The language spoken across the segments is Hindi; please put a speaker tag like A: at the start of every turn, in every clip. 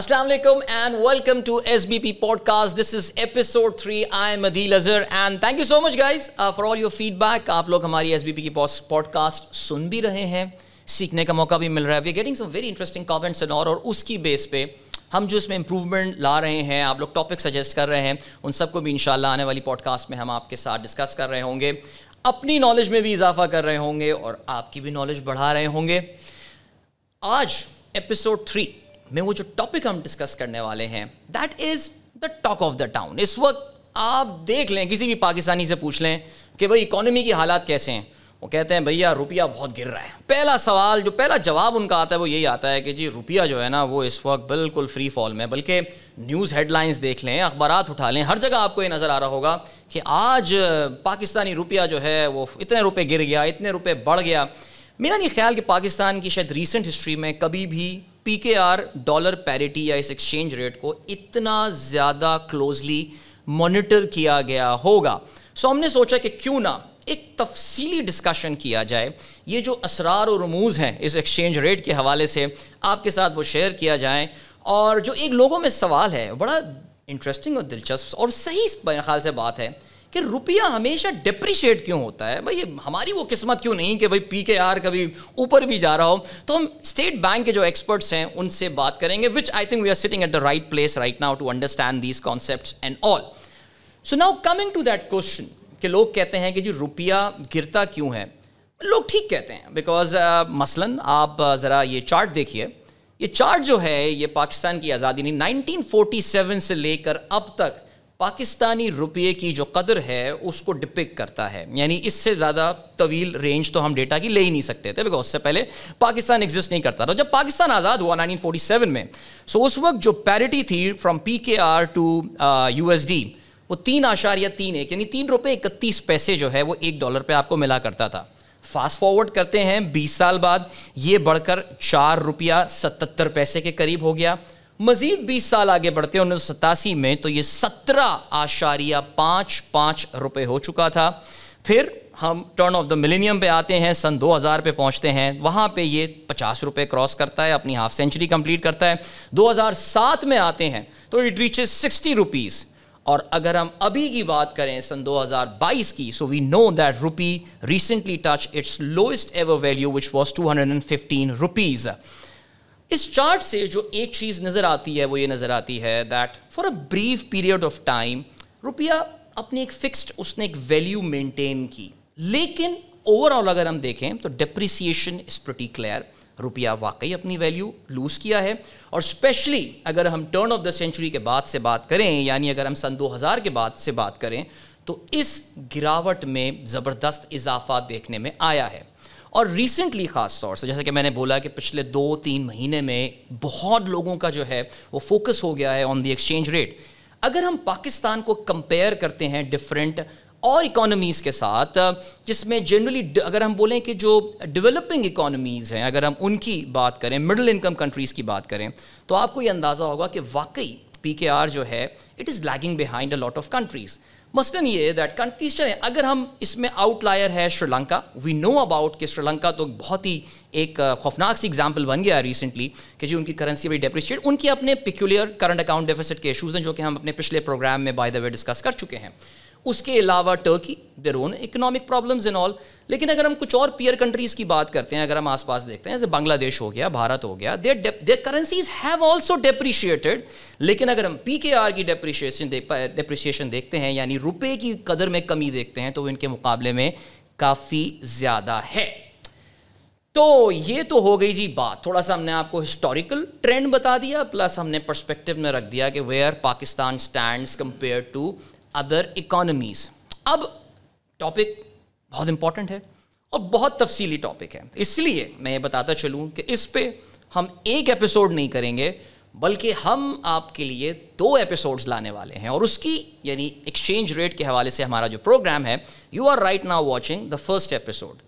A: Assalamu alaikum and welcome to SBP Podcast. This is episode 3. I am Adil Azhar and thank you so much guys uh, for all your feedback. आप लोग हमारी SBP की पॉडकास्ट सुन भी रहे हैं सीखने का मौका भी मिल रहा है we getting some very interesting comments and और उसकी बेस पे हम जो इसमें इम्प्रूवमेंट ला रहे हैं आप लोग टॉपिक सजेस्ट कर रहे हैं उन सबको भी इनशाला आने वाली पॉडकास्ट में हम आपके साथ डिस्कस कर रहे होंगे अपनी नॉलेज में भी इजाफा कर रहे होंगे और आपकी भी नॉलेज बढ़ा रहे होंगे आज एपिसोड थ्री में वो जो टॉपिक हम डिस्कस करने वाले हैं that is the talk of the town इस वक्त आप देख लें किसी भी पाकिस्तानी से पूछ लें कि भाई इकोनॉमी की हालात कैसे हैं वो कहते हैं भैया रुपया बहुत गिर रहा है पहला सवाल जो पहला जवाब उनका आता है वो यही आता है कि जी रुपया जो है ना वो इस वक्त बिल्कुल फ्री फॉल में बल्कि न्यूज़ हेडलाइंस देख लें अखबार उठा लें हर जगह आपको ये नज़र आ रहा होगा कि आज पाकिस्तानी रुपया जो है वो इतने रुपये गिर गया इतने रुपये बढ़ गया मेरा नहीं ख्याल कि पाकिस्तान की शायद रीसेंट हिस्ट्री में कभी भी P K are dollar parity या इस एक्सचेंज रेट को इतना ज़्यादा क्लोजली मॉनिटर किया गया होगा सो हमने सोचा कि क्यों ना एक तफसीली डिस्कशन किया जाए ये जो असरार और रमूज़ हैं इस एक्सचेंज रेट के हवाले से आपके साथ वो शेयर किया जाए और जो एक लोगों में सवाल है बड़ा इंटरेस्टिंग और दिलचस्प और सही ख्याल से बात है कि रुपया हमेशा डिप्रिशिएट क्यों होता है भाई हमारी वो किस्मत क्यों नहीं कि भाई पी के आर कभी ऊपर भी जा रहा हो तो हम स्टेट बैंक के जो एक्सपर्ट्स हैं उनसे बात करेंगे which I think we are sitting at the right place right now to understand these concept and all so now coming to that question कि लोग कहते हैं कि जी रुपया गिरता क्यों है लोग ठीक कहते हैं बिकॉज uh, मसलन आप uh, ज़रा ये चार्ट देखिए ये चार्ट जो है ये पाकिस्तान की आज़ादी नहीं 1947 से लेकर अब तक पाकिस्तानी रुपये की जो कदर है उसको डिपिक करता है यानी इससे ज़्यादा तवील रेंज तो हम डेटा की ले ही नहीं सकते थे बिकॉज उससे पहले पाकिस्तान एग्जिस्ट नहीं करता था जब पाकिस्तान आज़ाद हुआ 1947 में सो उस वक्त जो पैरिटी थी from P K R to U S D वो तीन आशार या तीन एक यानी तीन रुपये इकतीस पैसे जो है वो एक डॉलर पर आपको मिला करता था फास्ट फॉरवर्ड करते हैं बीस साल बाद ये बढ़कर चार रुपया सतहत्तर पैसे के करीब हो गया मजीद 20 साल आगे बढ़ते हैं उन्नीस में तो ये सत्रह आशारिया पाँच पाँच रुपये हो चुका था फिर हम टर्न ऑफ द मिलेनियम पे आते हैं सन 2000 पे पहुंचते हैं वहाँ पे ये पचास रुपये क्रॉस करता है अपनी हाफ सेंचुरी कंप्लीट करता है 2007 में आते हैं तो इट रीचेज सिक्सटी रुपीज़ और अगर हम अभी की बात करें सन 2022 की so we know that rupee recently touch its lowest ever value which was two hundred and fifteen rupees इस चार्ट से जो एक चीज़ नज़र आती है वो ये नज़र आती है that for a brief period of time रुपया अपने एक फिक्स्ड उसने एक वैल्यू मेंटेन की लेकिन ओवरऑल अगर हम देखें तो डिप्रिसिएशन इज प्रटी क्लियर रुपया वाकई अपनी वैल्यू लूज़ किया है और स्पेशली अगर हम टर्न ऑफ द सेंचुरी के बाद से बात करें यानी अगर हम सन 2000 के बाद से बात करें तो इस गिरावट में ज़बरदस्त इजाफा देखने में आया है और रिसेंटली ख़ास तौर से जैसे कि मैंने बोला कि पिछले दो तीन महीने में बहुत लोगों का जो है वो फोकस हो गया है ऑन दी एक्सचेंज रेट अगर हम पाकिस्तान को कंपेयर करते हैं डिफरेंट और इकोनॉमीज़ के साथ जिसमें जनरली अगर हम बोलें कि जो डेवलपिंग इकोनॉमीज़ हैं अगर हम उनकी बात करें मिडिल इनकम कंट्रीज़ की बात करें तो आपको ये अंदाज़ा होगा कि वाकई पी जो है it is lagging behind a lot of countries मसलन ये दैट कंट्रीज चलें अगर हम इसमें आउटलायर है श्रीलंका वी नो अबाउट कि श्रीलंका तो बहुत ही एक खौफनाक सी एग्जाम्पल बन गया रिसेंटली कि जी उनकी करेंसी भी डेप्रिशिएट उनके अपने पिक्यूलियर करंट अकाउंट डेफिसिट के इशूज़ हैं जो कि हम अपने पिछले प्रोग्राम में बाय द वे डिस्कस कर चुके हैं उसके अलावा Turkey their own economic problem in all लेकिन अगर हम कुछ और पियर कंट्रीज़ की बात करते हैं अगर हम आसपास देखते हैं जैसे बांग्लादेश हो गया भारत हो गया their their currencies have also depreciated लेकिन अगर हम पी के आर की डेप्रिशिएशन डेप्रिशिएशन देखते हैं यानी रुपए की कदर में कमी देखते हैं तो इनके मुकाबले में काफ़ी ज़्यादा है तो ये तो हो गई जी बात थोड़ा सा हमने आपको हिस्टोरिकल ट्रेंड बता दिया प्लस हमने पर्सपेक्टिव में रख दिया कि where Pakistan stands compare to other economies अब टॉपिक बहुत इंपॉर्टेंट है और बहुत तफसीली टॉपिक है इसलिए मैं ये बताता चलूँ कि इस पर हम एक एपिसोड नहीं करेंगे बल्कि हम आपके लिए दो एपिसोड्स लाने वाले हैं और उसकी यानी एक्सचेंज रेट के हवाले से हमारा जो प्रोग्राम है you are right now watching the first episode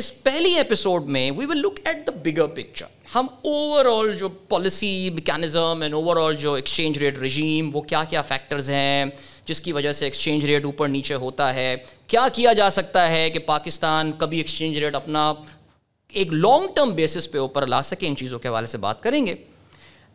A: इस पहली एपिसोड में we will look at the bigger picture हम ओवरऑल जो पॉलिसी मैकेनिज्म एंड ओवरऑल जो एक्सचेंज रेट रिजीम वो क्या क्या फैक्टर्स हैं जिसकी वजह से एक्सचेंज रेट ऊपर नीचे होता है क्या किया जा सकता है कि पाकिस्तान कभी एक्सचेंज रेट अपना एक लॉन्ग टर्म बेसिस पे ऊपर ला सके इन चीज़ों के हवाले से बात करेंगे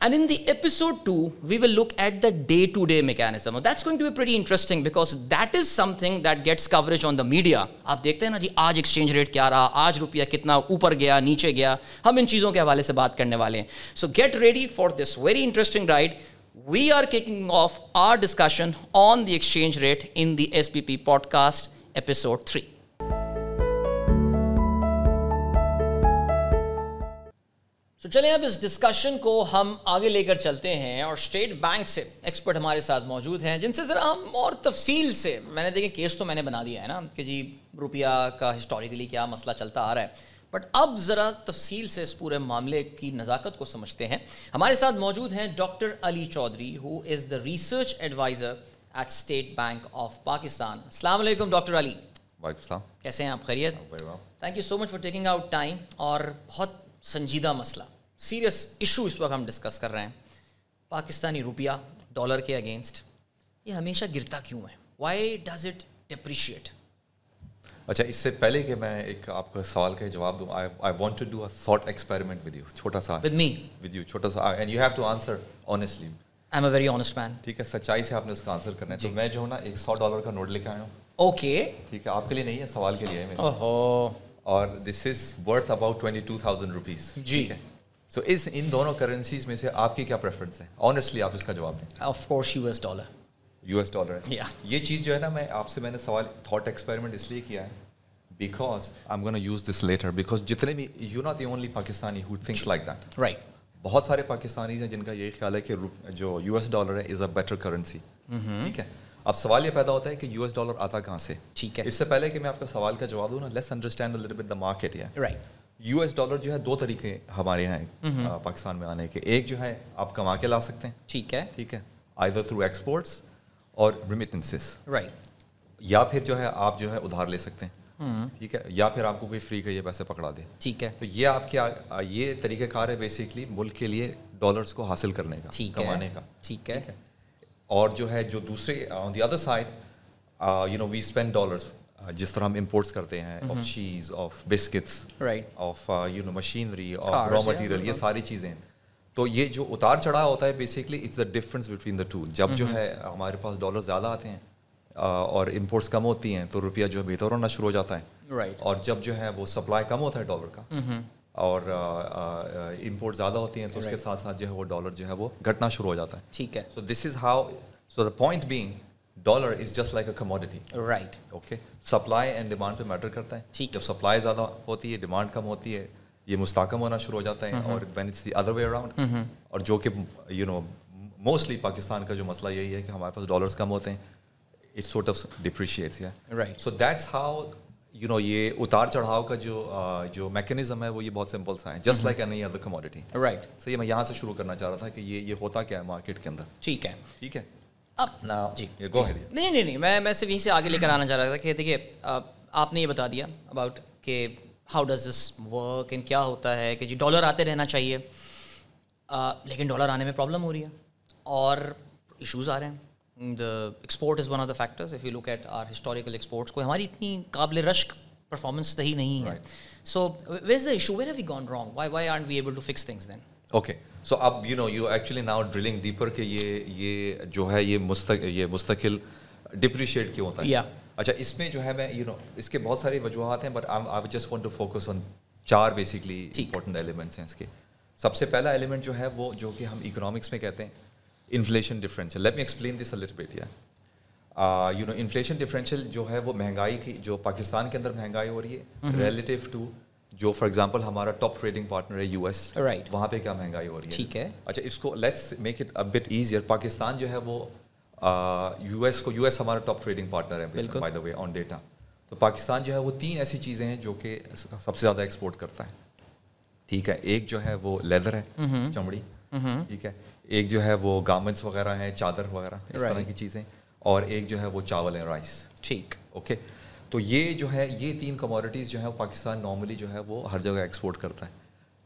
A: and in the episode two we will look at the day to day mechanism. That's going to be pretty interesting because that is something that gets coverage on the media आप देखते हैं ना जी आज एक्सचेंज रेट क्या रहा आज रुपया कितना ऊपर गया नीचे गया हम इन चीज़ों के हवाले से बात करने वाले हैं so get ready for this very interesting ride we are kicking off our discussion on the exchange rate in the SPP podcast, episode 3. तो चलें अब इस डिस्कशन को हम आगे लेकर चलते हैं और स्टेट बैंक से एक्सपर्ट हमारे साथ मौजूद हैं जिनसे ज़रा हम और तफसील से मैंने देखे केस तो मैंने बना दिया है ना कि जी रुपया का हिस्टोरिकली क्या मसला चलता आ रहा है बट अब ज़रा तफसील से इस पूरे मामले की नज़ाकत को समझते हैं हमारे साथ मौजूद हैं doctor Ali Chaudhry who is the research adviser at State Bank of Pakistan अलैक्म डॉक्टर अली कैसे हैं आप खैरियत thank you so much for taking out time और बहुत संजीदा मसला सीरियस इशू इस वक्त हम डिस्कस कर रहे हैं पाकिस्तानी रुपया डॉलर के अगेंस्ट ये हमेशा गिरता क्यों है वाई डज इट डिप्रिशिएट
B: अच्छा इससे पहले कि मैं एक आपका सवाल का जवाब दूं I I want to do a short experiment with you छोटा सा विद मी विद यू छोटा सा and you have to answer honestly I am a very honest man ठीक है सच्चाई से आपने उसका आंसर करना है तो जी. तो मैं जो है ना एक सौ डॉलर का नोट लेके आया हूँ ओके ठीक है आपके लिए नहीं है सवाल के लिए है मेरे ओहो और this is worth about twenty two thousand rupees जी है सो so, इस इन दोनों करेंसीज में से आपकी क्या प्रेफरेंस है ऑनेस्टली आप इसका जवाब दें of course US dollar U S dollar है ये चीज़ जो है ना मैं आपसे मैंने सवाल थॉट एक्सपेरिमेंट इसलिए किया है because I am use this letter because जितने भी you not the only Pakistani who thinks like that. Right. बहुत सारे पाकिस्तानी हैं जिनका यही ख्याल है कि जो यू एस डॉलर है इज़ अ बेटर करेंसी ठीक है अब सवाल ये पैदा होता है कि यू एस डॉलर आता कहाँ से ठीक है इससे पहले कि मैं आपका सवाल का जवाब दूँ ना less understand little the market या राइट यू एस डॉलर जो है दो तरीके हमारे यहाँ mm-hmm. पाकिस्तान में आने के एक जो है आप कमा के ला सकते हैं ठीक है ठीक है आइदर थ्रू एक्सपोर्ट्स और रिमिटेंसेस राइट या फिर जो है आप जो है उधार ले सकते हैं हम्म। ठीक है या फिर आपको कोई फ्री का ये पैसे पकड़ा दे ठीक है तो ये आपके आ, ये तरीक़ेकार है बेसिकली मुल्क के लिए डॉलर्स को हासिल करने का कमाने का ठीक है।, और जो है जो दूसरे on the other side you know we spend dollars जिस तरह हम इम्पोर्ट्स करते हैं ऑफ चीज़ of biscuits right of you know machinery of raw material ये सारी चीज़ें तो ये जो उतार चढ़ाव होता है basically it's the difference between the two जब जो है हमारे पास डॉलर ज़्यादा आते हैं और इम्पोर्ट्स कम होती हैं तो रुपया जो है बेहतर होना शुरू हो जाता है right. और जब जो है वो सप्लाई कम होता है डॉलर का और इम्पोर्ट ज़्यादा होती हैं तो right. उसके साथ साथ जो है वो डॉलर जो है वो घटना शुरू हो जाता है ठीक है so this is how so the point being dollar is just like a commodity right okay supply and demand पे मैटर करता है ठीक जब सप्लाई ज़्यादा होती है डिमांड कम होती है ये मुस्ताकम होना शुरू हो जाते हैं और when it's the other way around और जो कि यू नो मोस्टली पाकिस्तान का जो मसला यही है कि हमारे पास डॉलर्स कम होते हैं इट्स सॉर्ट ऑफ डिप्रिशिएट्स या right so that's how you know ये उतार चढ़ाव का जो uh, जो मैकेनिज्म है वो ये बहुत सिंपल सा है just like any other commodity right so ये मैं यहाँ से शुरू करना चाह रहा था कि ये ये होता क्या है मार्केट के अंदर ठीक है ठीक है अब ना जी गो नहीं
A: नहीं नहीं मैं मैं सिर्फ यहीं से आगे लेकर आना चाह रहा था कि देखिए आपने ये बता दिया अबाउट के how does this work and क्या होता है कि जी डॉलर आते रहना चाहिए uh, लेकिन डॉलर आने में प्रॉब्लम हो रही है और इशूज़ आ रहे हैं the export is one of the factors if you look at our historical exports को हमारी इतनी काबिल रश्क परफॉर्मेंस सही नहीं है so way is the issue where we gone wrong why why are we able to fix things then
B: okay so अब you know you actually now drilling deeper के ये ये जो है ये मुस्तक ये मुस्तकिल डिप्रिशिएट क्यों होता है या yeah. अच्छा इसमें जो है मैं यू you नो know, इसके बहुत सारी वजूहत हैं but I I just want to focus on चार बेसिकली इंपॉर्टेंट एलिमेंट्स हैं इसके सबसे पहला एलिमेंट जो है वो जो कि हम इकोनॉमिक्स में कहते हैं inflation differential let me explain this little bit या यू नो इन्फ्लेशन डिफरेंशियल जो है वो महंगाई की जो पाकिस्तान के अंदर महंगाई हो रही है रिलेटिव हम्म। टू जो फॉर एग्जाम्पल हमारा टॉप ट्रेडिंग पार्टनर है यूएस राइट right. वहाँ पे क्या महंगाई हो रही है ठीक है अच्छा इसको let's make it a bit easier Pakistan जो है वो यूएस uh, को यूएस हमारा टॉप ट्रेडिंग पार्टनर है by the way on data तो पाकिस्तान जो है वो तीन ऐसी चीज़ें हैं जो कि सबसे ज़्यादा एक्सपोर्ट करता है ठीक है एक जो है वो लेदर है चमड़ी ठीक है एक जो है वो गारमेंट्स वगैरह हैं चादर वगैरह इस तरह की चीज़ें और एक जो है वो चावल है राइस ठीक ओके तो ये जो है ये तीन कमोडिटीज़ जो है पाकिस्तान नॉर्मली जो है वो हर जगह एक्सपोर्ट करता है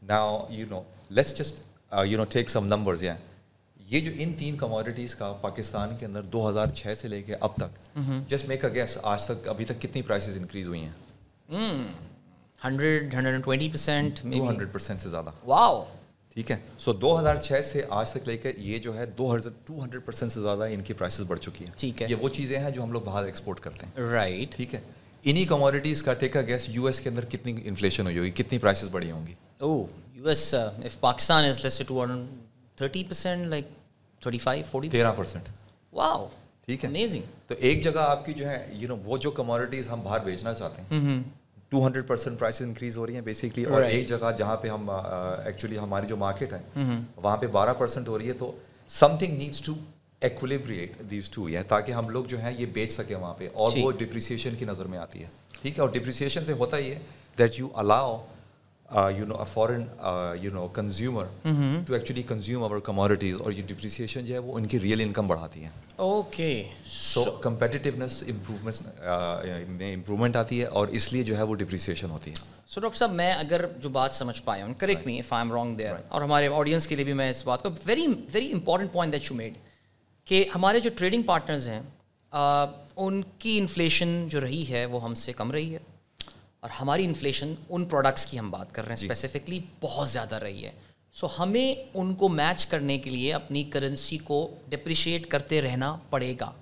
B: now you know let's just you know take some numbers या ये जो इन तीन कमोडिटीज़ का पाकिस्तान के अंदर 2006 से लेके अब तक जस्ट मेक अ गेस आज तक अभी तक कितनी प्राइसेस इंक्रीज हुई हैं hundred hundred twenty percent to से ज़्यादा वाओ ठीक है सो so, 2006 से आज तक लेकर ये जो है दो हंड्रेड परसेंट से ज़्यादा इनकी प्राइसेस बढ़ चुकी है ठीक है ये वो चीज़ें हैं जो हम लोग बाहर एक्सपोर्ट करते हैं राइट right. ठीक है इन्हीं कमोडिटीज़ का टेका गैस यूएस के अंदर कितनी इन्फ्लेशन हुई होगी कितनी प्राइसेस बढ़ी होंगी
A: oh US if Pakistan is less to thirty percent like thirty
B: five forty तेरह परसेंट वाह ठीक है अमेजिंग तो एक जगह आपकी जो है यू you नो know, वो जो कमोडिटीज हम बाहर बेचना चाहते हैं two hundred percent price increase हो रही है बेसिकली और एक जगह जहाँ पे हम एक्चुअली uh, हमारी जो मार्केट है mm-hmm. वहाँ पे बारह परसेंट हो रही है तो something needs to equilibriate these two या ताकि हम लोग जो है ये बेच सके वहाँ पे और वो डिप्रिसिएशन की नज़र में आती है ठीक है और डिप्रिसिएशन से होता ही है that you allow uh, you know, a foreign, uh, you know, consumer mm-hmm. to actually consume our commodities or your depreciation जो है वो real income बढ़ाती है. Okay. So, so competitiveness improvements uh, में improvement आती है और इसलिए जो है वो depreciation hoti hai.
A: So Dr. साहब मैं अगर जो बात समझ पाया हूँ, correct right. me if I'm wrong there. Right. और हमारे audience ke liye bhi main is baat ko, very very important point that you made कि हमारे जो trading partners हैं, uh, उनकी inflation जो रही है वो हमसे कम रही है. और हमारी इन्फ्लेशन उन प्रोडक्ट्स की हम बात कर रहे हैं स्पेसिफिकली बहुत ज़्यादा रही है सो so, हमें उनको मैच करने के लिए अपनी करेंसी को डिप्रिशिएट करते रहना पड़ेगा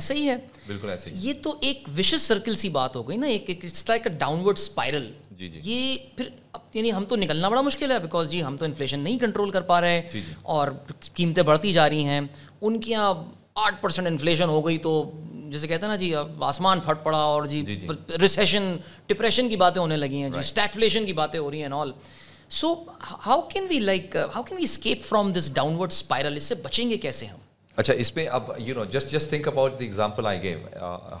A: ऐसा ही है बिल्कुल ऐसे ही ये तो एक विशेष सर्कल सी बात हो गई ना एक एक डाउनवर्ड स्पाइरल जी जी ये फिर अब यानी हम तो निकलना बड़ा मुश्किल है बिकॉज जी हम तो इन्फ्लेशन नहीं कंट्रोल कर पा रहे और कीमतें बढ़ती जा रही हैं उनके यहाँ आठ परसेंट इन्फ्लेशन हो गई तो जैसे कहते हैं ना जी अब आसमान फट पड़ा और जी, जी, जी. रिसेशन डिप्रेशन की बातें होने लगी हैं जी स्टैकफ्लेशन की बातें हो रही हैं also how can we like how can we escape from this downward spiral इससे बचेंगे कैसे
B: हम अच्छा इस पर अब you know just just think about the example I gave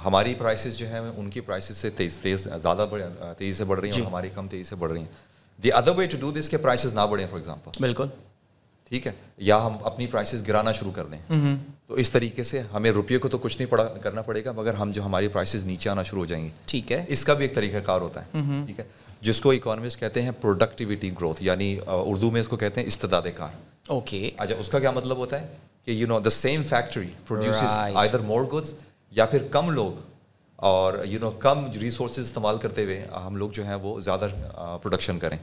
B: हमारी प्राइसेस जो है उनकी प्राइसेस से तेज तेज ज़्यादा तेज़ी से बढ़ रही हैं हमारी कम तेज़ी से बढ़ रही हैं the other way to do this के प्राइसेस ना बढ़ें फॉर एग्जांपल बिल्कुल ठीक है या हम अपनी प्राइसेस गिराना शुरू कर दें हम्म। तो इस तरीके से हमें रुपये को तो कुछ नहीं पड़ा करना पड़ेगा मगर हम जो हमारी प्राइसेस नीचे आना शुरू हो जाएंगे ठीक है इसका भी एक तरीकाकार होता है ठीक है जिसको इकोनॉमिस्ट कहते हैं प्रोडक्टिविटी ग्रोथ यानी उर्दू में इसको कहते हैं कार ओके अच्छा उसका क्या मतलब होता है कि you know the same factory produce either more goods या फिर कम लोग और यू you नो know, कम रिसोर्स इस्तेमाल करते हुए हम लोग जो हैं वो ज़्यादा प्रोडक्शन करें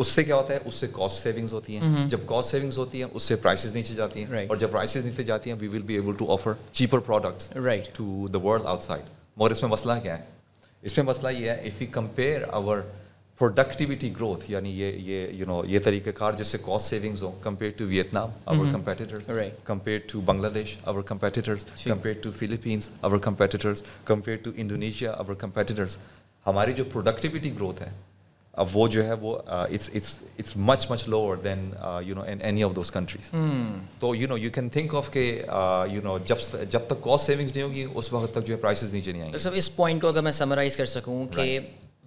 B: उससे क्या होता है उससे कॉस्ट सेविंग्स होती हैं mm-hmm. जब कॉस्ट सेविंग्स होती हैं उससे प्राइसेस नीचे जाती हैं right. और जब प्राइसेस नीचे जाती हैं we will be able to offer cheaper products right to the world outside मगर इसमें मसला क्या है इसमें मसला ये है if you compare our productivity growth यानी ये ये यू नो know, ये तरीक़ाकार जिससे कॉस्ट सेविंग्स हो compare to Vietnam our competitors compare to Bangladesh our competitors compare to Philippines our competitors compare to Indonesia our competitors हमारी जो प्रोडक्टिविटी ग्रोथ है अब वो जो है वो it's it's it's much much lower than you know in any of those countries तो you know you can think of के यू नो जब जब तक कॉस्ट सेविंग्स नहीं होगी उस वक्त तक जो है प्राइसेस नीचे नहीं आएंगे
A: सर इस पॉइंट को अगर मैं समराइज कर सकूं कि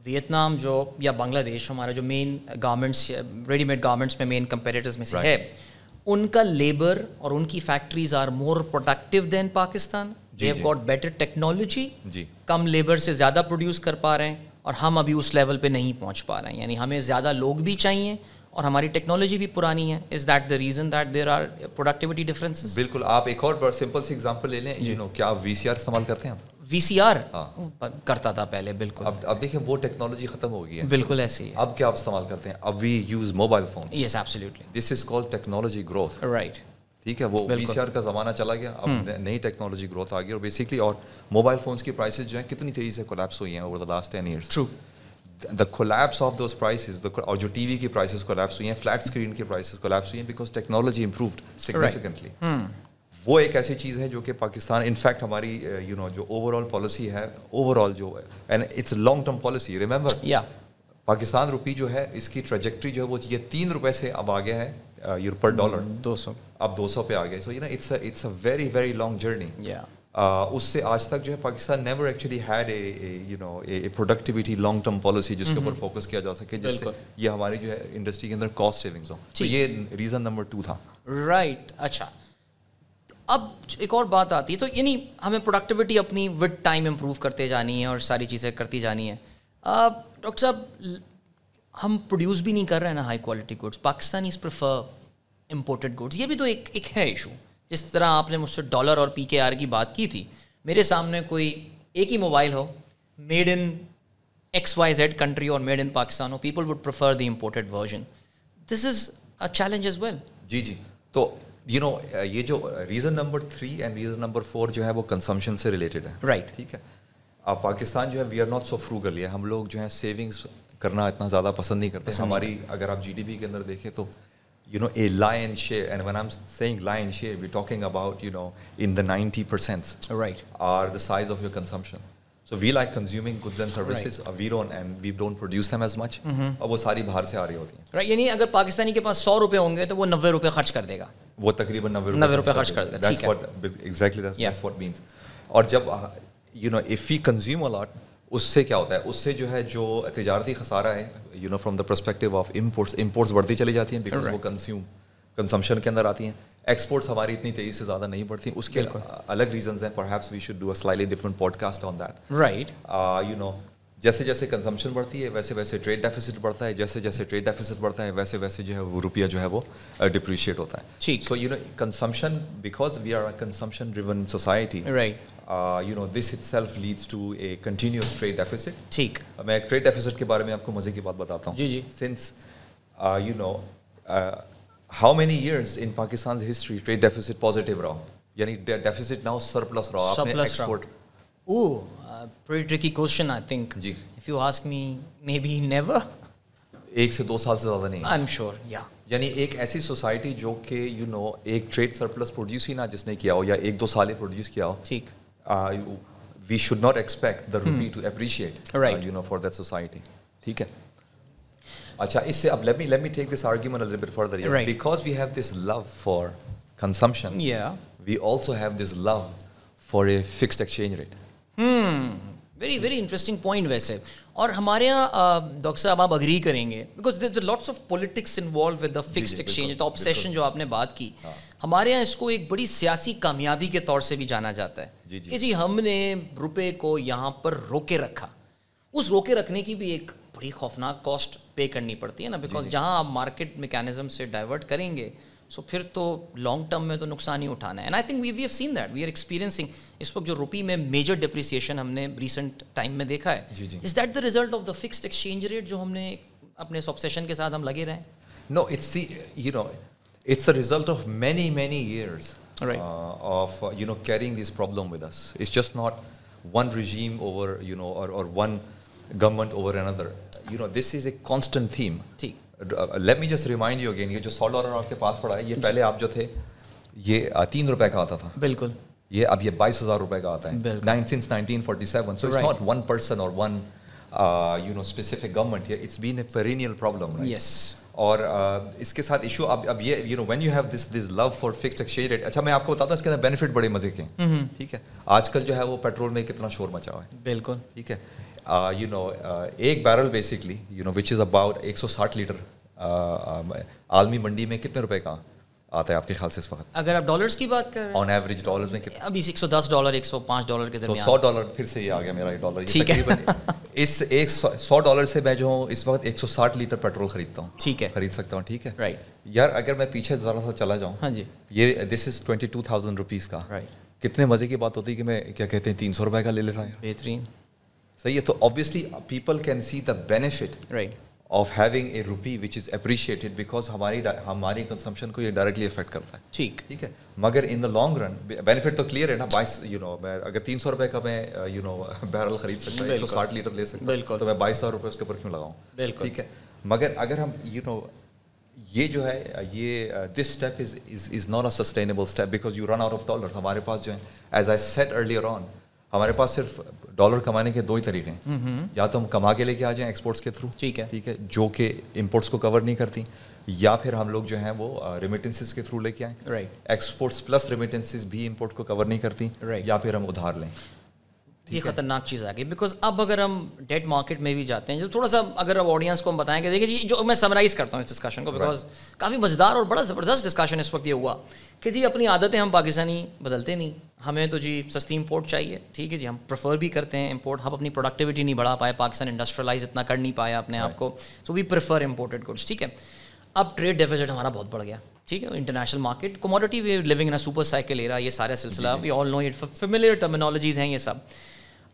A: वियतनाम जो या बांग्लादेश हमारा जो मेन गारमेंट्स रेडीमेड गारमेंट्स में मेन कंपेरेटर्स में से है उनका लेबर और उनकी factories are more productive than Pakistan they have got better technology कम लेबर से ज़्यादा प्रोड्यूस कर पा रहे हैं और हम अभी उस लेवल पे नहीं पहुंच पा रहे हैं यानी हमें ज़्यादा लोग भी चाहिए और हमारी टेक्नोलॉजी भी पुरानी है is that the reason that there are productivity difference बिल्कुल
B: आप एक और सिंपल सी एग्जाम्पल ले लें यू नो क्या आप वी इस्तेमाल करते हैं वी सी आर करता था पहले बिल्कुल अब अब देखिए वो टेक्नोलॉजी खत्म हो गई है बिल्कुल ऐसी अब क्या आप इस्तेमाल करते हैं अब we use mobile phone yes absolutely this is called technology growth right ठीक है वो बी का ज़माना चला गया अब हम्म। नई टेक्नोलॉजी ग्रोथ आ गई और बेसिकली और मोबाइल फोन्स की प्राइसेस जो है कितनी तेज़ी से कोलैप्स हुई हैं over the last ten years through the collapse of those prices और जो टीवी की प्राइसेस कोलैप्स हुई हैं फ्लैट स्क्रीन की प्राइसेस कोलैप्स हुई हैं बिकॉज टेक्नोलॉजी इंप्रूव्ड सिग्निफिकेंटली वो एक ऐसी चीज़ है जो कि पाकिस्तान इनफैक्ट हमारी you uh, know you know, जो ओवरऑल पॉलिसी है ओवरऑल जो है and it's long term policy remember Pakistan rupee जो है इसकी ट्रेजेक्ट्री जो है वो ये तीन रुपए से अब आ गया है यूरो पर डॉलर दो सौ अब दो सौ पे आ गए so you know it's it's a very very long journey उससे आज तक जो है Pakistan never actually had a you know a productivity long term policy जिसके ऊपर फोकस mm-hmm. किया जा सके जिससे ये हमारी जो है इंडस्ट्री के अंदर कॉस्ट सेविंग्स हो तो ये रीज़न नंबर टू था
A: राइट right, अच्छा अब एक और बात आती है तो यानी हमें प्रोडक्टिविटी अपनी विद टाइम इम्प्रूव करते जानी है और सारी चीज़ें करती जानी है डॉक्टर uh, साहब हम प्रोड्यूस भी नहीं कर रहे हैं ना high quality goods Pakistan is prefer imported goods ये भी तो एक एक है इशू जिस तरह आपने मुझसे डॉलर और पी के आर की बात की थी मेरे सामने कोई एक ही मोबाइल हो made in X Y Z country और मेड इन पाकिस्तान हो people would prefer the imported version
B: this is a challenge as well जी जी तो यू you नो know, ये जो reason number three and reason number four जो है वो कंसम्पशन से रिलेटेड है राइट right. ठीक है आप पाकिस्तान जो है we are not so frugal है हम लोग जो है सेविंग्स करना इतना ज़्यादा पसंद नहीं करते हमारी अगर आप जीडीपी के अंदर देखें तो you know a lion's share and one I am lion's share we talking about you know in the ninety percent right are the size of your consumption so we like consuming goods and services we don't and we don't produce them as much और वो सारी बाहर से आ रही होती है
A: राइट यानी अगर पाकिस्तानी के पास सौ रुपये होंगे तो वो नब्बे रुपये खर्च कर देगा
B: वो तकरीबन नब्बे रुपये खर्च कर देगा और जब you know if you consume a lot उससे क्या होता है उससे जो है जो तजारती खसारा है you know from the perspective of imports imports बढ़ती चली जाती हैं बिकॉज वो कंज्यूम कंजम्पशन के अंदर आती हैं एक्सपोर्ट्स हमारी इतनी तेज़ी से ज़्यादा नहीं बढ़ती उसके अलग रीजन हैं पर perhaps we should do a different podcast on that right you know जैसे जैसे कंजम्पशन बढ़ती है वैसे वैसे ट्रेड डेफिसिट बढ़ता है जैसे जैसे ट्रेड डेफिसिट बढ़ता है वैसे वैसे जो है वो रुपया जो है वो डिप्रिशिएट होता है so you know consumption because we are a consumption driven society right you know this itself leads to a continuous trade deficit ठीक मैं ट्रेड डेफिसिट के बारे में आपको मजे की बात बताता हूँ जी जी since you know how many years in Pakistan history trade deficit positive रहा यानी डेफिसिट नाउ सरप्लस रहा आपने एक्सपोर्ट
A: ओ uh, pretty tricky
B: question I think. जी.
A: You ask me maybe never
B: एक से दो साल से ज़्यादा नहीं. आई एम श्योर या यानी एक ऐसी सोसाइटी जो कि यू नो एक ट्रेड सरप्लस प्रोड्यूस ही ना जिसने किया हो या एक दो साल ही प्रोड्यूस किया हो ठीक uh, we should not expect the hmm. rupee hmm. to appreciate, uh, right. Uh, you know, for that society. ठीक है अच्छा इससे अब let me let me take this argument a little bit further right. because we have this love for consumption. Yeah. We also have this love for a fixed exchange rate.
A: Hmm. Very very interesting point, Vaisab. और हमारे यहाँ डॉक्टर साहब आप अग्री करेंगे because lots of politics involve with the fixed exchange तो ऑब्सेशन जो आपने बात की हाँ। हमारे यहाँ इसको एक बड़ी सियासी कामयाबी के तौर से भी जाना जाता है जी, जी। कि जी हमने रुपए को यहाँ पर रोके रखा उस रोके रखने की भी एक बड़ी खौफनाक कॉस्ट पे करनी पड़ती है ना बिकॉज जहाँ आप मार्केट मेकेनिज्म से डाइवर्ट करेंगे सो so, फिर तो लॉन्ग टर्म में तो नुकसान ही उठाना है and I think we we have seen that we are experiencing इस वक्त जो रुपी में मेजर डिप्रिसिएशन हमने रिसेंट टाइम में
B: देखा है is
A: that the result of the fixed exchange rate जो हमने अपने इस के साथ हम लगे रहे
B: no it's you know it's the result of many many years of uh, you know carrying this problem with us it's just not one regime over you know or, or one government over another you know this is a constant theme ठीक let me just remind you again ये जो सौ डॉलर आपके पास पड़ा है ये पहले आप जो थे ये तीन रुपए का आता था बिल्कुल ये अब ये बाईस हजार रुपए का आता है since nineteen so it's not one person और one you know specific government it's been a perennial problem yes और uh, इसके साथ इशू अब अब ये you know when you have this this love for fix exchange rate अच्छा मैं आपको बताता हूँ इसके अंदर बेनिफिट बड़े मजे के हम्म। ठीक है आजकल जो है वो पेट्रोल में कितना शोर मचा हुआ है बिल्कुल ठीक है यू uh, नो uh, एक barrel basically you know which is about 160 litre आलमी मंडी में कितने रुपए का आता है आपके ख्याल से इस वक्त
A: अगर आप डॉलर्स की बात करें
B: ऑन एवरेज डॉलर्स में कितने
A: अभी 110 डॉलर 105 डॉलर के तो दरमियान so, डॉलर फिर से ये आ गया मेरा डॉलर ठीक है
B: इस एक सौ डॉलर से मैं जो हूँ इस वक्त 160 लीटर पेट्रोल खरीदता हूँ ठीक है खरीद सकता हूँ ठीक है राइट यार अगर मैं पीछे ज़रा सा चला जाऊँ हाँ जी ये this is twenty two thousand rupees का राइट कितने मज़े की बात होती है कि मैं क्या कहते हैं तीन सौ रुपये का ले लेता हूँ बेहतरीन सही है तो obviously people can see the benefit right of having a rupee which is appreciated because हमारी हमारी कंजम्पशन को ये डायरेक्टली इफेक्ट करता है ठीक ठीक है मगर in the long run benefit तो क्लियर है ना बाईस यू नो मैं अगर तीन सौ रुपए का मैं यू नो बैरल खरीद सकता हूँ एक सौ साठ लीटर ले सकता हूँ तो मैं बाईस सौ रुपये उसके ऊपर क्यों लगाऊँ ठीक है मगर अगर हम यू you नो know, ये जो है uh, ये this step is is not a sustainable step because you run out of dollar हमारे पास जो है as I said earlier on हमारे पास सिर्फ डॉलर कमाने के दो ही तरीके हैं हम्म, हम्म। या तो हम कमा के लेके आ जाएं एक्सपोर्ट्स के थ्रू ठीक है ठीक है जो कि इम्पोर्ट्स को कवर नहीं करती या फिर हम लोग जो हैं वो रेमिटेंसेस के थ्रू लेके आए राइट एक्सपोर्ट्स प्लस रेमिटेंसेस भी इम्पोर्ट को कवर नहीं करती right. या फिर हम उधार लें
A: ये खतरनाक चीज़ आ गई बिकॉज अब अगर हम डेट मार्केट में भी जाते हैं जो तो थोड़ा सा अगर अब ऑडियंस को हम बताएंगे देखिए जी जो मैं समराइज़ करता हूँ इस डिस्कशन को बिकॉज काफ़ी मज़ेदार और बड़ा ज़बरदस्त डिस्कशन इस वक्त ये हुआ कि जी अपनी आदतें हम पाकिस्तानी बदलते नहीं हमें तो जी सस्ती इम्पोर्ट चाहिए ठीक है जी हम प्रेफर भी करते हैं इम्पोर्ट हम अपनी प्रोडक्टिविटी नहीं बढ़ा पाए पाकिस्तान इंडस्ट्रियलाइज इतना कर नहीं पाया अपने आप को so we prefer imported goods ठीक है अब ट्रेड डेफिजिट हमारा बहुत बढ़ गया ठीक है international market commodity we living in a super cycle era ये सारा सिलसिला we all know it familiar terminologies हैं ये सब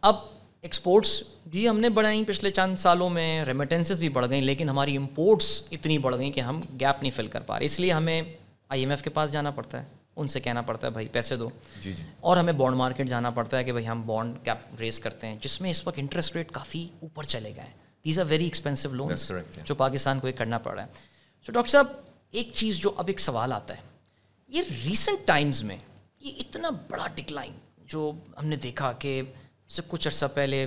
A: अब एक्सपोर्ट्स भी हमने बढ़ाई पिछले चंद सालों में रेमिटेंसेस भी बढ़ गई लेकिन हमारी इम्पोर्ट्स इतनी बढ़ गई कि हम गैप नहीं फिल कर पा रहे इसलिए हमें आईएमएफ के पास जाना पड़ता है उनसे कहना पड़ता है भाई पैसे दो जी जी और हमें बॉन्ड मार्केट जाना पड़ता है कि भाई हम बॉन्ड कैप रेस करते हैं जिसमें इस वक्त इंटरेस्ट रेट काफ़ी ऊपर चले गए these are very expensive loan जो पाकिस्तान को एक करना पड़ रहा है सो डॉक्टर साहब एक चीज़ जो अब एक सवाल आता है ये रिसेंट टाइम्स में ये इतना बड़ा डिक्लाइन जो हमने देखा कि से कुछ अर्सा पहले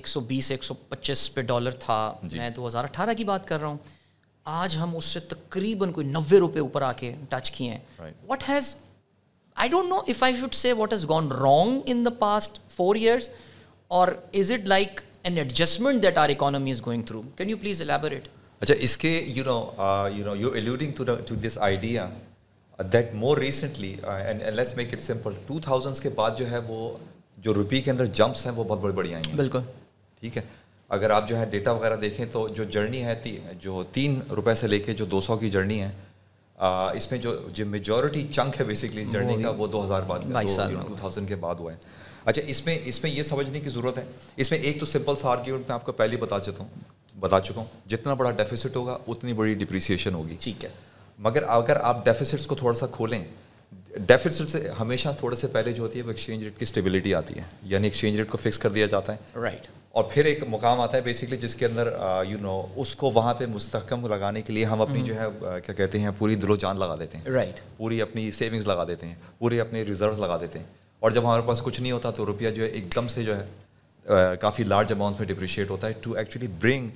A: 120 125 पे डॉलर था मैं 2018 की बात कर रहा हूँ आज हम उससे तकरीबन कोई नब्बे रुपये ऊपर आके टच किए हैं what has I don't know if I should say what has gone wrong in the past four years और is it like an adjustment that our economy is going through can you please elaborate
B: अच्छा इसके you know you know you alluding to to this idea that more recently and let's make it simple two thousands के बाद जो है वो जो रुपये के अंदर जंप्स हैं वो बहुत बड़ी बड़ी आई हैं बिल्कुल ठीक है अगर आप जो है डेटा वगैरह देखें तो जो जर्नी है ती, जो तीन रुपए से लेके जो दो सौ की जर्नी है आ, इसमें जो जो मेजोरिटी चंक है बेसिकली इस जर्नी का वो दो हज़ार बाद टू थाउजेंड के बाद हुआ है अच्छा इसमें इसमें ये समझने की ज़रूरत है इसमें एक तो सिंपल सा आर्ग्यूमेंट मैं आपको पहले बता चुका हूँ बता चुका हूँ जितना बड़ा डेफिसिट होगा उतनी बड़ी डिप्रिसिएशन होगी ठीक है मगर अगर आप डेफिसिट्स को थोड़ा सा खोलें डेफिसिट से हमेशा थोड़े से पहले जो होती है वो एक्सचेंज रेट की स्टेबिलिटी आती है यानी एक्सचेंज रेट को फिक्स कर दिया जाता है राइट right. और फिर एक मुकाम आता है बेसिकली जिसके अंदर यू uh, नो उसको वहाँ पे मुस्तकम लगाने के लिए हम अपनी mm-hmm. जो है uh, क्या कहते हैं पूरी दिलो जान लगा देते हैं राइट right. पूरी अपनी सेविंग्स लगा देते हैं पूरे अपने रिजर्व लगा देते हैं और जब हमारे पास कुछ नहीं होता तो रुपया जो है एकदम से जो है काफ़ी लार्ज अमाउंट में डिप्रिशिएट होता है to actually bring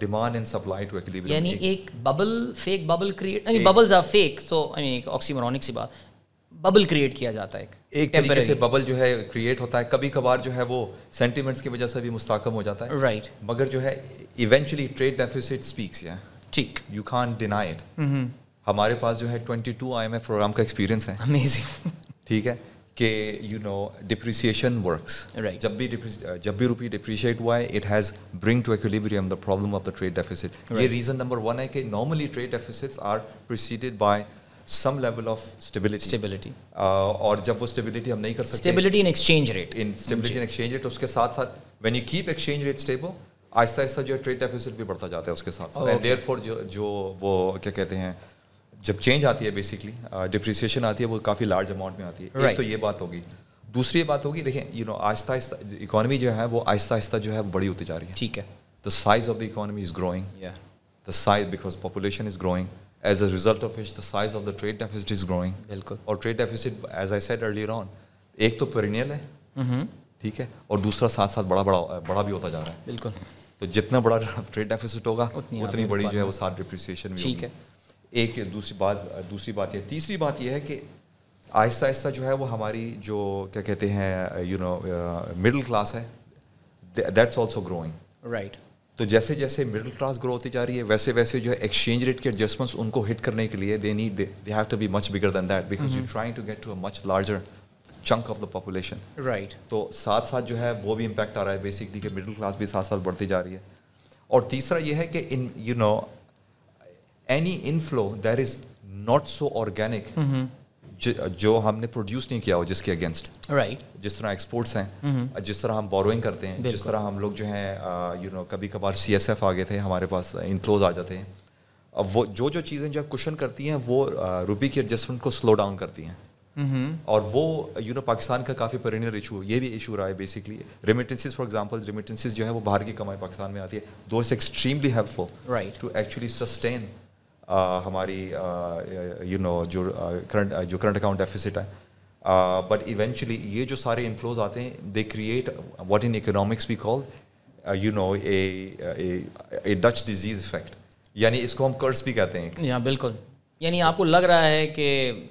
B: demand and supply to equilibrium यानी एक bubble fake bubble create I bubbles are fake so I mean oxymoronic सी
A: बात बबल क्रिएट किया जाता है एक तरीके से बबल
B: जो है क्रिएट होता है कभी कभार जो है वो सेंटीमेंट्स की वजह से भी मुस्ताकम हो जाता है राइट right. मगर जो है इवेंचुअली ट्रेड डेफिसिट स्पीक्स या ठीक यू कान डिनाई इट हमारे पास जो है ट्वेंटी 22 आईएमएफ प्रोग्राम का एक्सपीरियंस है अमेजिंग ठीक है कि यू नो डिप्रिसिएशन वर्क्स जब भी uh, जब भी रुपये डिप्रिशिएट हुआ है it has bring to equilibrium the problem of the trade deficit ये रीज़न नंबर वन है कि normally trade deficits are preceded by some level of stability stability और जब वो स्टेबिलिटी हम नहीं कर सकते stability in exchange rate in stability in exchange rate उसके साथ साथ when you keep exchange rate stable आहिस्ता आहिस्ता जो ट्रेड डेफिसिट भी बढ़ता जाता है उसके साथ साथ एंड देयरफॉर जो जो वो क्या कहते हैं जब चेंज आती है बेसिकली डिप्रिसिएशन uh, आती है वो काफ़ी लार्ज अमाउंट में आती है right. एक तो ये बात होगी दूसरी बात होगी देखें यू नो आहिस्ता आहिस्ता इकोनॉमी जो है वो आहिस्ता आहिस्ता जो है वो बड़ी होती जा रही है ठीक है the size of the economy is growing the size because population is growing as a result of each the size of the trade deficit is growing बिल्कुल और trade deficit as I said earlier on एक तो पेरिनियल है mm-hmm. ठीक mm-hmm. है और दूसरा साथ साथ बड़ा बड़ा uh, बड़ा भी होता जा रहा है बिल्कुल तो जितना बड़ा ट्रेड डेफिसिट होगा उतनी, उतनी बड़ी जो है वो साथ डिप्रिसिएशन भी ठीक है एक दूसरी बात दूसरी बात यह तीसरी बात यह है कि आहिस्ता आहिस्ता जो है वो हमारी जो क्या कहते हैं यू नो मिडिल क्लास है दैट्स ऑल्सो ग्रोइंग राइट तो जैसे जैसे मिडिल क्लास ग्रो होती जा रही है वैसे वैसे जो है एक्सचेंज रेट के एडजस्टमेंट्स उनको हिट करने के लिए they need they have to be much bigger than that because you trying to get to a much larger chunk of the population right तो साथ साथ जो है वो भी इम्पैक्ट आ रहा है बेसिकली कि मिडिल क्लास भी साथ साथ बढ़ती जा रही है और तीसरा ये है कि in you know any inflow that is not so organic mm-hmm. Uh, जो हमने प्रोड्यूस नहीं किया हो जिसके अगेंस्ट राइट right. जिस तरह एक्सपोर्ट्स हैं mm-hmm. Uh, जिस तरह हम बोरोइंग करते हैं जिस तरह हम लोग जो है यू uh, नो कभी कभार सी एस एफ आ गए थे हमारे पास इनफ्लोज आ जाते हैं अब वो जो जो चीज़ें जो क्वेश्चन करती हैं वो रुपी के एडजस्टमेंट को स्लो डाउन करती हैं Mm-hmm. और वो you you know know, Pakistan का काफ़ी पेरेनियर इशू ये भी इशू रहा है basically remittances for example remittances जो है वो बाहर की कमाई पाकिस्तान में आती है though is extremely helpful right to actually sustain हमारी यू नो जो करंट जो करंट अकाउंट डेफिसिट है बट इवेंचुअली ये जो सारे इनफ्लोज आते हैं they create what in economics we call you know a Dutch disease effect यानी इसको हम कर्ज भी कहते हैं
A: या, बिल्कुल यानी आपको लग रहा है कि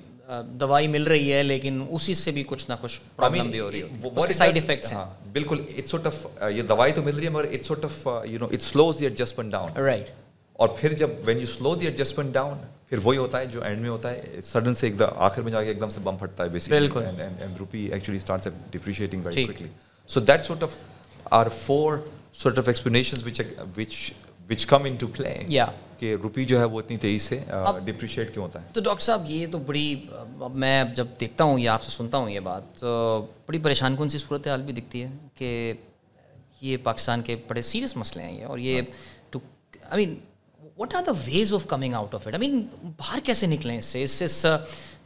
A: दवाई मिल रही है लेकिन उसी
B: से भी कुछ ना कुछ प्रॉब्लम I mean, भी हो रही है उसके साइड इफेक्ट्स हैं हाँ, बिल्कुल इट्स सॉर्ट ऑफ ये दवाई तो मिल रही है मगर it's sort of you know it slows the adjustment down right और फिर जब when you slow the adjustment down फिर वही होता है जो एंड में होता है सडन से एकदम आखिर में जाके एकदम से बम फटता है basically actually starts depreciating very quickly so that sort of are four sort of explanations which which which come into play कि रुपी जो है वो इतनी तेजी से डिप्रिशिएट uh, क्यों होता है
A: तो डॉक्टर साहब ये तो बड़ी अब मैं जब देखता हूँ या आपसे सुनता हूँ ये बात तो बड़ी परेशान कौन सी सूरत हाल भी दिखती है कि ये पाकिस्तान के बड़े सीरियस मसले हैं ये और ये too I mean what are the ways of coming out of it I mean बाहर कैसे निकलें इससे इससे इस,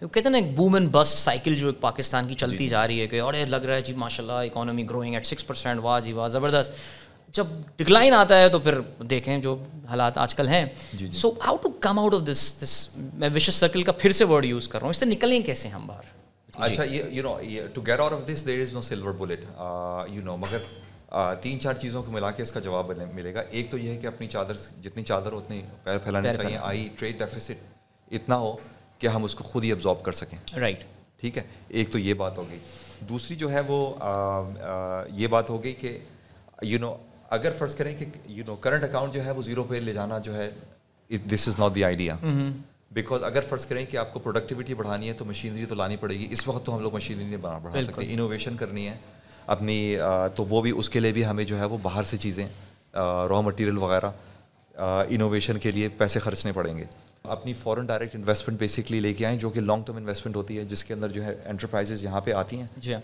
A: कहते हैं ना एक बूम एंड बस साइकिल जो एक पाकिस्तान की चलती जा रही है कि अरे लग रहा है जी माशाल्लाह economy growing at six percent वाह जी वाह ज़बरदस्त जब डिक्लाइन आता है तो फिर देखें जो हालात आजकल हैं so how to come out of this this मैं विशेष सर्कल का फिर से वर्ड यूज़ कर रहा हूँ इससे निकलें कैसे हम बाहर
B: अच्छा ये you know to get out of this there is no silver bullet you know मगर तीन चार चीज़ों को मिला के इसका जवाब मिलेगा एक तो यह है कि अपनी चादर जितनी चादर उतनी पैर फैलाने चाहिए आई ट्रेड डेफिसिट इतना हो कि हम उसको खुद ही अब्जॉर्ब कर सकें राइट ठीक है एक तो ये बात हो गई दूसरी जो है वो आ, आ, ये बात हो गई कि यू नो अगर फ़र्ज़ करें कि यू नो करंट अकाउंट जो है वो ज़ीरो पे ले जाना जो है this is not the idea because अगर फ़र्ज़ करें कि आपको प्रोडक्टिविटी बढ़ानी है तो मशीनरी तो लानी पड़ेगी इस वक्त तो हम लोग मशीनरी नहीं बना बढ़ा सकते इनोवेशन करनी है अपनी तो वो भी उसके लिए भी हमें जो है वो बाहर से चीज़ें रॉ मटेरियल वगैरह इनोवेशन के लिए पैसे खर्चने पड़ेंगे अपनी फॉरेन डायरेक्ट इन्वेस्टमेंट बेसिकली लेके आएँ जो कि लॉन्ग टर्म इन्वेस्टमेंट होती है जिसके अंदर जो है एंटरप्राइजेज यहाँ पे आती हैं जी हाँ।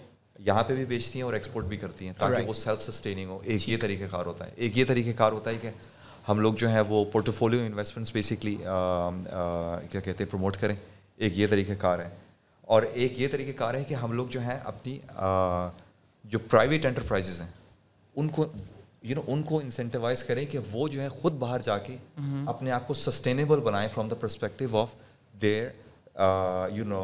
B: यहाँ पे भी बेचती हैं और एक्सपोर्ट भी करती हैं ताकि वो सेल्फ सस्टेनिंग हो एक ये तरीक़ेकार होता है एक ये तरीक़ेकार होता है कि हम लोग जो है वो पोर्टफोलियो इन्वेस्टमेंट्स बेसिकली क्या कहते हैं प्रमोट करें एक ये तरीक़ेकार है और एक ये तरीक़ेकार है कि हम लोग जो है अपनी जो प्राइवेट एंटरप्राइजेज हैं उनको यू you नो know, उनको इंसेंटिवाइज करें कि वो जो है खुद बाहर जाके mm-hmm. अपने आप को सस्टेनेबल बनाएं from the perspective of their you know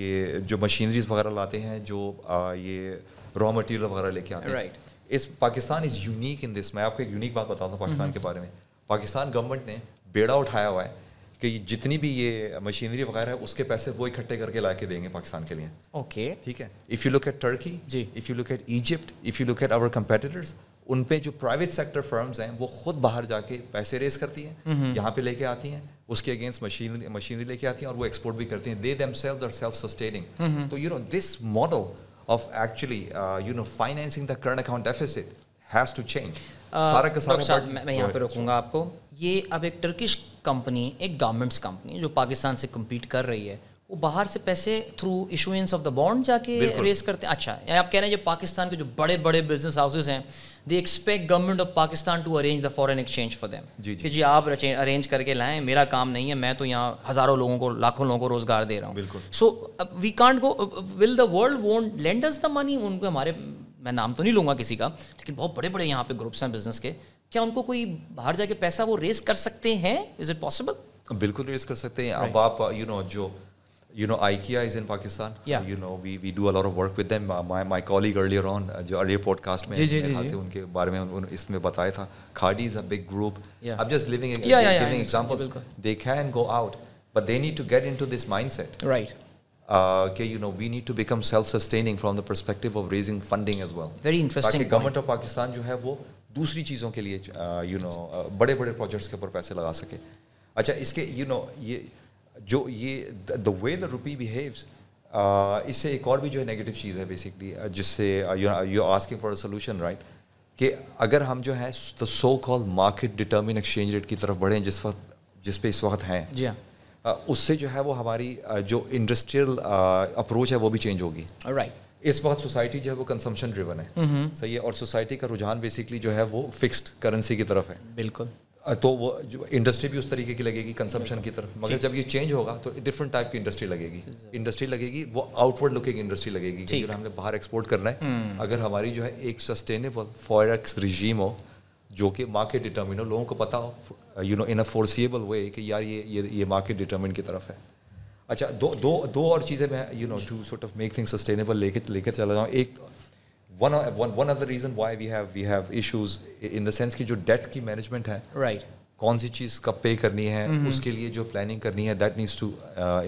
B: ये जो मशीनरीज वगैरह लाते हैं जो uh, ये रॉ मटेरियल वगैरह लेके आते right. हैं इस Pakistan is unique in this मैं आपको एक यूनिक बात बताता हूँ पाकिस्तान mm-hmm. के बारे में पाकिस्तान गवर्नमेंट ने बेड़ा उठाया हुआ है कि जितनी भी ये मशीनरी वगैरह है उसके पैसे वो इकट्ठे करके ला के देंगे पाकिस्तान के लिए ओके ठीक है if you look at Turkey जी if you look at Egypt if you look at our competitors उन पे जो प्राइवेट सेक्टर फर्म्स हैं वो खुद बाहर जाके पैसे रेस करती हैं हम्म, हम्म। यहाँ पे लेके आती हैं उसके अगेंस्ट मशीनरी मशीनरी लेके आती हैं और वो एक्सपोर्ट भी करती हैं they themselves are self sustaining तो you know this model of actually you know financing the current account deficit has to change सारा का सारा मैं, मैं यहाँ पे रोकूंगा आपको ये
A: अब एक टर्किश कंपनी एक गारमेंट्स कंपनी जो पाकिस्तान से कम्पीट कर रही है वो बाहर से पैसे through issuance of the bond जाके रेस करते हैं अच्छा आप कह रहे हैं जो पाकिस्तान के जो बड़े बड़े बिजनेस हाउसेज हैं they expect government of Pakistan to arrange the foreign exchange for them जी जी, जी आप अरेंज करके लाएं मेरा काम नहीं है मैं तो यहाँ हज़ारों लोगों को लाखों लोगों को रोजगार दे रहा हूँ बिल्कुल so we can't go well the world won't lend us the money उनको हमारे मैं नाम तो नहीं लूंगा किसी का लेकिन बहुत बड़े बड़े यहाँ पे ग्रुप्स हैं बिजनेस के क्या उनको कोई
B: बाहर जाके पैसा वो रेस कर सकते हैं इज इट पॉसिबल बिल्कुल रेस कर सकते हैं right. अब आप यू नो जो you know IKEA is in Pakistan you know we we do a lot work with them my my colleague earlier on जो अर्लियर पॉडकास्ट में जी, जी, जी, उनके बारे में उन, इसमें बताया था खाडी इज अ ग्रुप अब just living giving they can go out but they need to get into this mindset right के you know we need to become self sustaining from the perspective of raising funding as well very interesting government of Pakistan जो है वो दूसरी चीज़ों के लिए यू नो बड़े बड़े प्रोजेक्ट्स के ऊपर पैसे लगा सके अच्छा इसके यू नो ये जो ये the way the rupee behaves इससे एक और भी जो है नेगेटिव चीज़ है बेसिकली uh, जिससे you asking for a solution right कि अगर हम जो है the so call market determine exchange rate की तरफ बढ़ें जिस वक्त जिस पे इस वक्त हैं जी हाँ uh, उससे जो है वो हमारी uh, जो इंडस्ट्रियल अप्रोच है वो भी चेंज होगी राइट right. इस वक्त सोसाइटी जो है वो कंसम्पन ड्रिवन है सही है और सोसाइटी का रुझान बेसिकली जो है वो फिक्स्ड करेंसी की तरफ है बिल्कुल तो वो जो इंडस्ट्री भी उस तरीके की लगेगी कंसम्पन की तरफ मगर जब ये चेंज होगा तो डिफरेंट टाइप की इंडस्ट्री लगेगी इंडस्ट्री लगेगी वो आउटवर्ड लुकिंग इंडस्ट्री लगेगी क्योंकि हमने बाहर एक्सपोर्ट करना है हम्म। अगर हमारी जो है एक सस्टेनेबल फॉरक्स रिजीम हो जो कि मार्केट डिटर्मिन हो लोगों को पता हो you know in a forcible way कि यार ये ये ये मार्केट डिटर्मिन की तरफ है अच्छा दो दो दो और चीज़ें मैं you know to sort of make thing sustainable लेके लेकर चला जाऊँ एक one one one other reason why we have we have issues in the sense कि जो डेट की मैनेजमेंट है राइट right. कौन सी चीज़ कब पे करनी है mm-hmm. उसके लिए जो प्लानिंग करनी है that needs to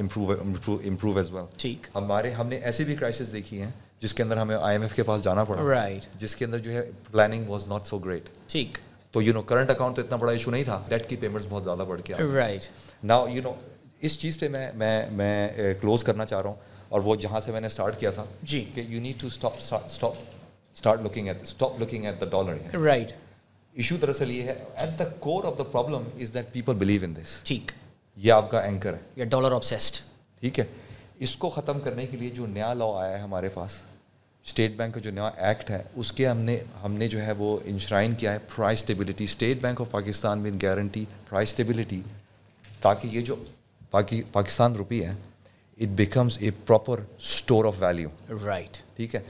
B: improve improve as well ठीक हमारे हमने ऐसी भी क्राइसिस देखी हैं जिसके अंदर हमें आई के पास जाना पड़ा राइट right. जिसके अंदर जो है planning was not so great ठीक तो यू नो करंट अकाउंट तो इतना बड़ा इशू नहीं था डेट की पेमेंट्स बहुत ज़्यादा बढ़ गया राइट नाउ यू नो इस चीज़ पे मैं मैं मैं क्लोज़ करना चाह रहा हूँ और वो जहाँ से मैंने स्टार्ट किया था जी कि you need to stop stop start looking at stop looking at the dollar right issue दरअसल ये है at the core of the problem is that people believe in this ठीक ये आपका एंकर है ये डॉलर ऑब्सेस्ड ठीक है इसको ख़त्म करने के लिए जो नया लॉ आया है हमारे पास स्टेट बैंक का जो नया एक्ट है उसके हमने हमने जो है वो इंश्राइन किया है price stability State Bank of Pakistan with guarantee price stability ताकि ये जो पाकि, पाकिस्तान रुपी है it becomes a proper store of value right ठीक है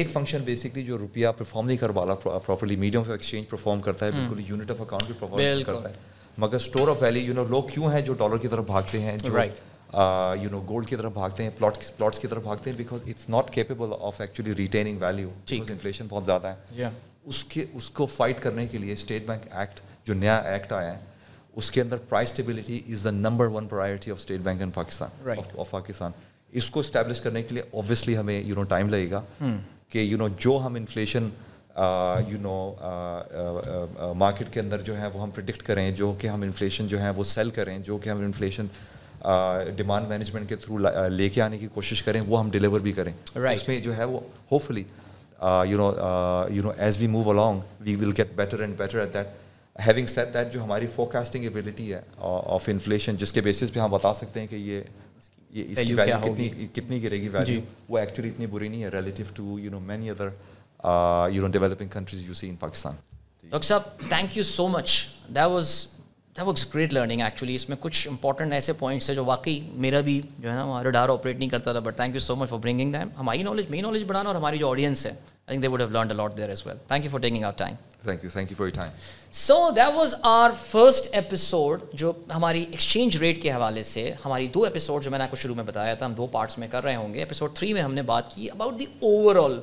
B: एक फंक्शन बेसिकली जो रुपया परफॉर्म नहीं कर पाला properly medium of exchange perform करता है hmm. बिल्कुल यूनिट ऑफ अकाउंट भी परफॉर्म करता है मगर store of value you know लोग क्यों हैं जो डॉलर की तरफ भागते हैं जो यू नो गोल्ड की तरफ भागते हैं प्लॉट प्लॉट्स की तरफ भागते हैं because it's not capable of actually retaining value because inflation बहुत ज़्यादा है उसके उसको फाइट करने के लिए स्टेट बैंक एक्ट जो नया एक्ट आया है उसके अंदर price stability is the number one priority of State Bank and Pakistan of Pakistan इसको स्टैब्लिश करने के लिए ऑब्वियसली हमें यू नो टाइम लगेगा hmm. कि यू नो जो हम इन्फ्लेशन यू नो मार्केट के अंदर जो है वो हम प्रिडिक्ट करें जो कि हम इन्फ्लेशन जो है वो सेल करें जो कि हम इन्फ्लेशन डिमांड मैनेजमेंट के थ्रू uh, लेके आने की कोशिश करें वो हम डिलीवर भी करें right. इसमें जो है वो hopefully you know you know as we move along we will get better and better at that having set that जो हमारी फोकास्टिंग एबिलिटी है ऑफ इन्फ्लेशन जिसके बेसिस पे हम बता सकते हैं कि ये ये इसकी वैल्यू कितनी कितनी गिरेगी वैल्यू वो एक्चुअली इतनी बुरी नहीं है relative to you know many other you know developing countries you see in Pakistan
A: doctor साहब thank you so much that was that was great learning actually इसमें कुछ इंपॉर्टेंट ऐसे पॉइंट्स है जो वाकई मेरा भी जो है ना हमारा डार ऑपरेट नहीं करता था but thank you so much for bringing them हमारी नॉलेज मेरी नॉलेज बढ़ाना और हमारी जो ऑडियंस है I think they would have learned a lot there as well. Thank you for taking our time. Thank you. Thank you for your time. So that was our first episode जो हमारी exchange rate के हवाले से हमारी दो episode जो मैंने आपको शुरू में बताया था हम दो parts में कर रहे होंगे episode three में हमने about the overall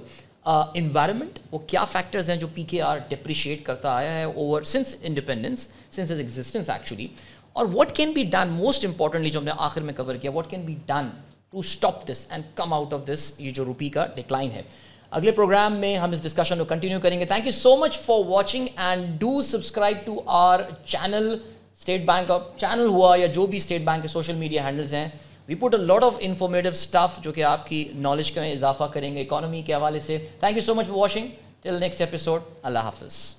A: uh, environment वो factors हैं जो PKR depreciate करता आया है over since independence since its existence actually और what can be done most importantly जो हमने आखिर में cover किया what can be done to stop this and come out of this ये decline अगले प्रोग्राम में हम इस डिस्कशन को कंटिन्यू करेंगे thank you so much for watching and do subscribe to our channel State Bank channel हुआ या जो भी स्टेट बैंक के सोशल मीडिया हैंडल्स हैं we put a lot of informative stuff जो कि आपकी नॉलेज का इजाफा करेंगे इकोनॉमी के हवाले से thank you so much for watching till next episode अल्लाह हाफिज़